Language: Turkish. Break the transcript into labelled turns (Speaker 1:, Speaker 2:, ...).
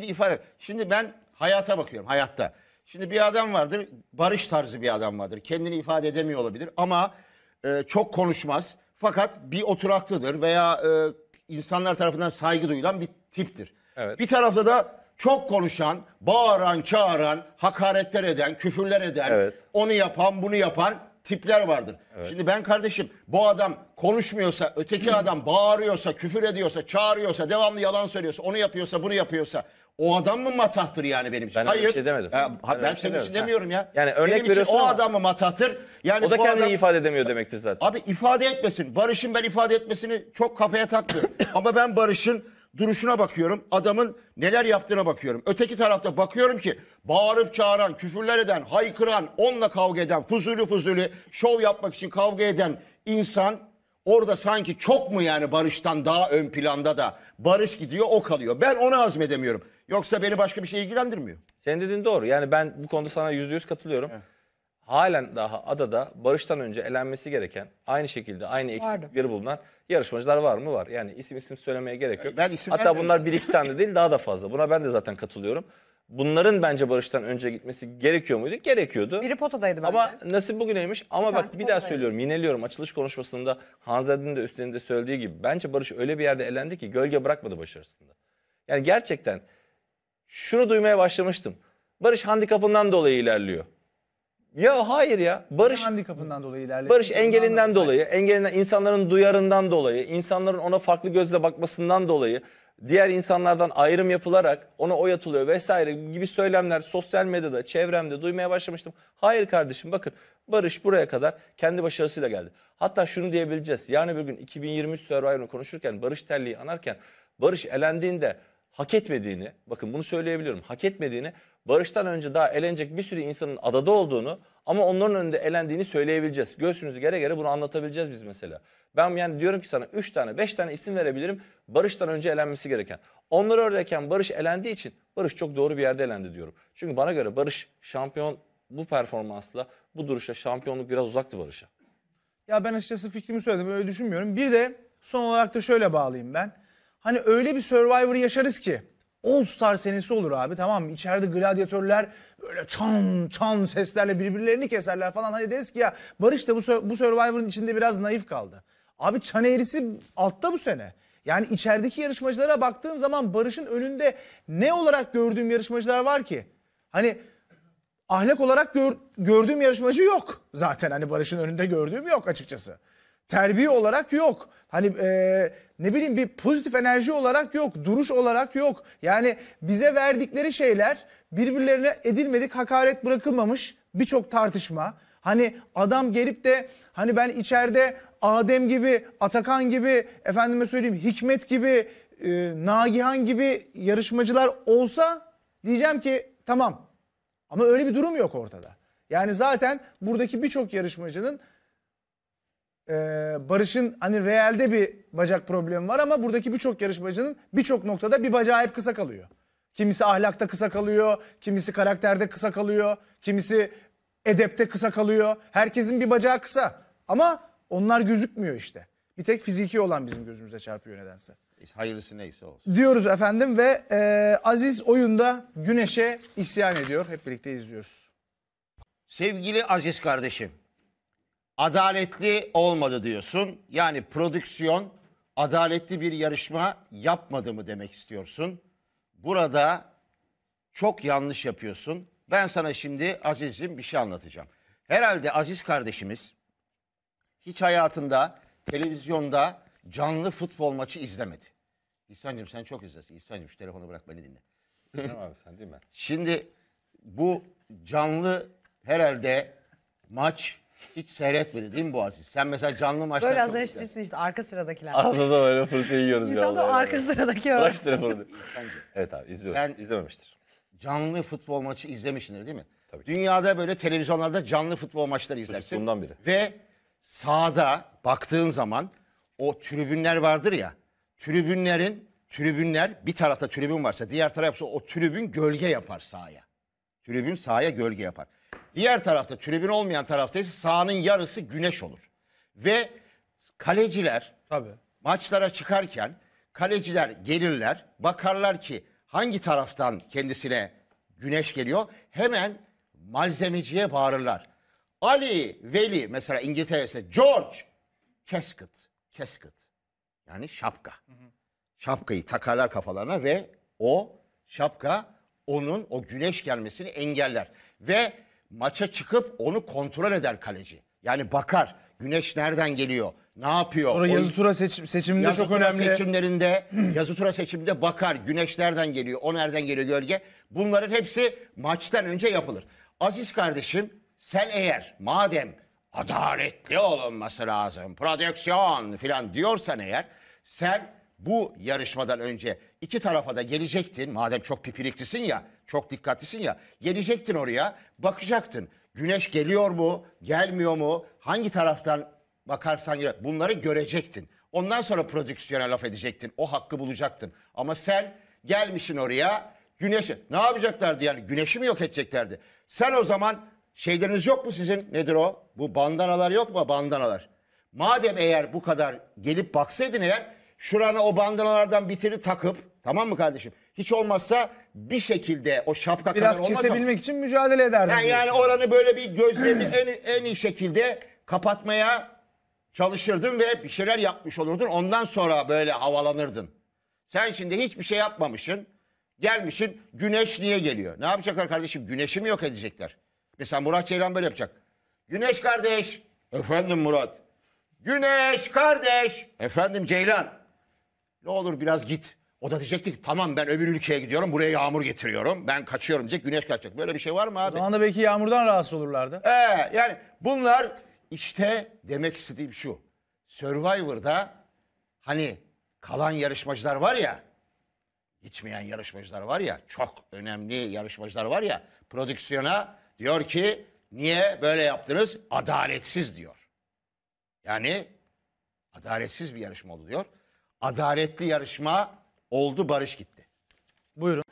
Speaker 1: kendini ifade. Şimdi ben hayata bakıyorum hayatta. Şimdi bir adam vardır barış tarzı bir adam vardır. Kendini ifade edemiyor olabilir ama e, çok konuşmaz. Fakat bir oturaklıdır veya e, insanlar tarafından saygı duyulan bir tiptir. Evet. Bir tarafta da çok konuşan, bağıran, çağıran, hakaretler eden, küfürler eden, evet. onu yapan, bunu yapan tipler vardır. Evet. Şimdi ben kardeşim bu adam konuşmuyorsa, öteki adam bağırıyorsa, küfür ediyorsa, çağırıyorsa, devamlı yalan söylüyorsa, onu yapıyorsa, bunu yapıyorsa o adam mı matahtır yani benim için? Ben öyle bir Hayır. şey demedim. Ya, ha, ben, Ben öyle şey senin şey için demiyorum ya. Yani örnek benim için o adam mı matahtır? Yani O da bu kendini adam- ifade edemiyor demektir zaten. Abi ifade etmesin. Barış'ın ben ifade etmesini çok kafaya taktı. Ama ben Barış'ın duruşuna bakıyorum. Adamın neler yaptığına bakıyorum. Öteki tarafta bakıyorum ki bağırıp çağıran, küfürler eden, haykıran, onunla kavga eden, fuzuli fuzuli şov yapmak için kavga eden insan orada sanki çok mu yani Barış'tan daha ön planda da Barış gidiyor o kalıyor. Ben onu azmedemiyorum. Yoksa beni başka bir şey ilgilendirmiyor. Senin dediğin doğru. Yani ben bu konuda sana yüzde yüz katılıyorum. Evet.
Speaker 2: Halen daha adada barıştan önce elenmesi gereken, aynı şekilde aynı eksiklikleri Vardı. bulunan yarışmacılar var mı? Var. Yani isim isim söylemeye gerek yok. Ben isim Hatta bunlar bir iki tane değil daha da fazla. Buna ben de zaten katılıyorum. Bunların bence barıştan önce gitmesi gerekiyor muydu? Gerekiyordu. Biri potadaydı bence. Ama nasip bugüneymiş. Ama Bir bak bir daha söylüyorum, yineliyorum. Açılış konuşmasında Hanzade'nin de üstlerinde söylediği gibi. Bence Barış öyle bir yerde elendi ki gölge bırakmadı başarısında. Yani gerçekten şunu duymaya başlamıştım. Barış handikapından dolayı ilerliyor. Ya hayır ya. Barış handikapından dolayı ilerliyor. Barış engelinden dolayı, engelinden insanların duyarından dolayı, insanların ona farklı gözle bakmasından dolayı, diğer insanlardan ayrım yapılarak ona oy atılıyor vesaire gibi söylemler sosyal medyada, çevremde duymaya başlamıştım. Hayır kardeşim bakın Barış buraya kadar kendi başarısıyla geldi. Hatta şunu diyebileceğiz. Yani bir gün 2023 Survivor'ı konuşurken Barış Terli'yi anarken Barış elendiğinde hak etmediğini, bakın bunu söyleyebiliyorum, hak etmediğini, barıştan önce daha elenecek bir sürü insanın adada olduğunu ama onların önünde elendiğini söyleyebileceğiz. Göğsümüzü gere gere bunu anlatabileceğiz biz mesela. Ben yani diyorum ki sana 3 tane, 5 tane isim verebilirim barıştan önce elenmesi gereken. Onlar oradayken barış elendiği için barış çok doğru bir yerde elendi diyorum. Çünkü bana göre barış şampiyon bu performansla, bu duruşla şampiyonluk biraz uzaktı barışa.
Speaker 3: Ya ben açıkçası fikrimi söyledim, öyle düşünmüyorum. Bir de son olarak da şöyle bağlayayım ben hani öyle bir Survivor yaşarız ki. All Star senesi olur abi tamam mı? İçeride gladyatörler böyle çan çan seslerle birbirlerini keserler falan. Hani deriz ki ya Barış da bu, bu Survivor'ın içinde biraz naif kaldı. Abi çan eğrisi altta bu sene. Yani içerideki yarışmacılara baktığım zaman Barış'ın önünde ne olarak gördüğüm yarışmacılar var ki? Hani ahlak olarak gör, gördüğüm yarışmacı yok zaten. Hani Barış'ın önünde gördüğüm yok açıkçası terbiye olarak yok. Hani e, ne bileyim bir pozitif enerji olarak yok, duruş olarak yok. Yani bize verdikleri şeyler birbirlerine edilmedik hakaret bırakılmamış birçok tartışma. Hani adam gelip de hani ben içeride Adem gibi, Atakan gibi, efendime söyleyeyim Hikmet gibi, e, Nagihan gibi yarışmacılar olsa diyeceğim ki tamam. Ama öyle bir durum yok ortada. Yani zaten buradaki birçok yarışmacının ee, Barış'ın hani Real'de bir bacak problemi var ama buradaki birçok yarışmacının birçok noktada bir bacağı hep kısa kalıyor. Kimisi ahlakta kısa kalıyor, kimisi karakterde kısa kalıyor, kimisi edepte kısa kalıyor. Herkesin bir bacağı kısa ama onlar gözükmüyor işte. Bir tek fiziki olan bizim gözümüze çarpıyor nedense.
Speaker 1: Hayırlısı neyse olsun.
Speaker 3: Diyoruz efendim ve e, Aziz oyunda Güneş'e isyan ediyor. Hep birlikte izliyoruz.
Speaker 1: Sevgili Aziz kardeşim adaletli olmadı diyorsun. Yani prodüksiyon adaletli bir yarışma yapmadı mı demek istiyorsun. Burada çok yanlış yapıyorsun. Ben sana şimdi Aziz'im bir şey anlatacağım. Herhalde Aziz kardeşimiz hiç hayatında televizyonda canlı futbol maçı izlemedi. İhsan'cığım sen çok izlesin. İhsan'cığım şu telefonu bırak beni dinle. Tamam abi sen değil mi? Şimdi bu canlı herhalde maç hiç seyretmedi değil mi bu Aziz? Sen mesela canlı maçta Böyle çok hazır
Speaker 2: izlersin. işte arka sıradakiler. Arada da böyle fırçayı yiyoruz ya. İnsan da arka sıradaki öğrenci. Bırak telefonu. Evet abi izliyorum. Sen-
Speaker 1: izlememiştir. Canlı futbol maçı izlemişsindir değil mi? Tabii Dünyada böyle televizyonlarda canlı futbol maçları izlersin. Bundan biri. Ve sağda baktığın zaman o tribünler vardır ya. Tribünlerin, tribünler bir tarafta tribün varsa diğer tarafta o tribün gölge yapar sahaya. Tribün sahaya gölge yapar. Diğer tarafta tribün olmayan tarafta ise sahanın yarısı güneş olur. Ve kaleciler Tabii. maçlara çıkarken kaleciler gelirler bakarlar ki hangi taraftan kendisine güneş geliyor hemen malzemeciye bağırırlar. Ali, Veli mesela İngiltere'de George Casket, Casket yani şapka. Hı hı. Şapkayı takarlar kafalarına ve o şapka onun o güneş gelmesini engeller. Ve maça çıkıp onu kontrol eder kaleci. Yani bakar güneş nereden geliyor, ne yapıyor. Sonra yazı tura
Speaker 3: seçim, seçiminde yazı çok tura önemli.
Speaker 1: Seçimlerinde, yazı tura seçiminde bakar güneş nereden geliyor, o nereden geliyor gölge. Bunların hepsi maçtan önce yapılır. Aziz kardeşim sen eğer madem adaletli olunması lazım, prodüksiyon filan diyorsan eğer sen bu yarışmadan önce iki tarafa da gelecektin. Madem çok pipiriklisin ya çok dikkatlisin ya. Gelecektin oraya, bakacaktın. Güneş geliyor mu, gelmiyor mu? Hangi taraftan bakarsan ya, bunları görecektin. Ondan sonra prodüksiyona laf edecektin. O hakkı bulacaktın. Ama sen gelmişsin oraya. Güneşi ne yapacaklardı yani? Güneşi mi yok edeceklerdi? Sen o zaman şeyleriniz yok mu sizin? Nedir o? Bu bandanalar yok mu? Bandanalar. Madem eğer bu kadar gelip baksaydın eğer şurana o bandanalardan bitiri takıp Tamam mı kardeşim? Hiç olmazsa bir şekilde o şapka Biraz kadar olmaz kesebilmek
Speaker 3: ama, için mücadele ederdim. Yani, yani oranı böyle bir gözlemi
Speaker 1: en, en iyi şekilde kapatmaya çalışırdın ve bir şeyler yapmış olurdun. Ondan sonra böyle havalanırdın. Sen şimdi hiçbir şey yapmamışsın. Gelmişsin güneş niye geliyor? Ne yapacaklar kardeşim? Güneşi mi yok edecekler? Mesela Murat Ceylan böyle yapacak. Güneş kardeş. Efendim Murat. Güneş kardeş. Efendim Ceylan. Ne olur biraz git. O da diyecek ki tamam ben öbür ülkeye gidiyorum buraya yağmur getiriyorum. Ben kaçıyorum diyecek güneş kaçacak. Böyle bir şey var mı abi? O zaman da belki yağmurdan rahatsız olurlardı. Ee, yani bunlar işte demek istediğim şu. Survivor'da hani kalan yarışmacılar var ya. Gitmeyen yarışmacılar var ya. Çok önemli yarışmacılar var ya. Prodüksiyona diyor ki niye böyle yaptınız? Adaletsiz diyor. Yani adaletsiz bir yarışma oldu diyor. Adaletli yarışma Oldu Barış gitti. Buyurun.